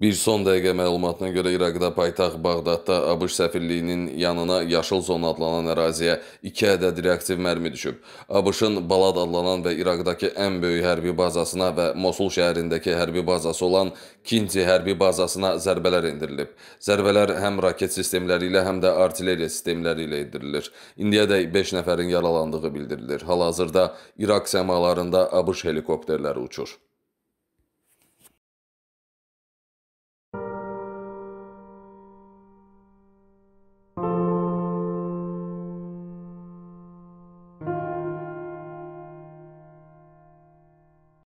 Bir son dəqiqə məlumatına görə İraqda paytaxt Bağdadda ABŞ səfirliyinin yanına yaşıl zona adlanan əraziyə 2 ədəd reaktiv mərmi düşüb. ABŞ-ın Balad adlanan və İraqdakı ən böyük hərbi bazasına və Mosul şəhərindəki hərbi bazası olan Kinti hərbi bazasına zərbələr indirilib. Zərbələr həm raket sistemləri ilə, həm də artilleriya sistemləri ilə indirilir. İndiyədək 5 nəfərin yaralandığı bildirilir. Hal-hazırda İraq səmalarında ABŞ helikopterləri uçur.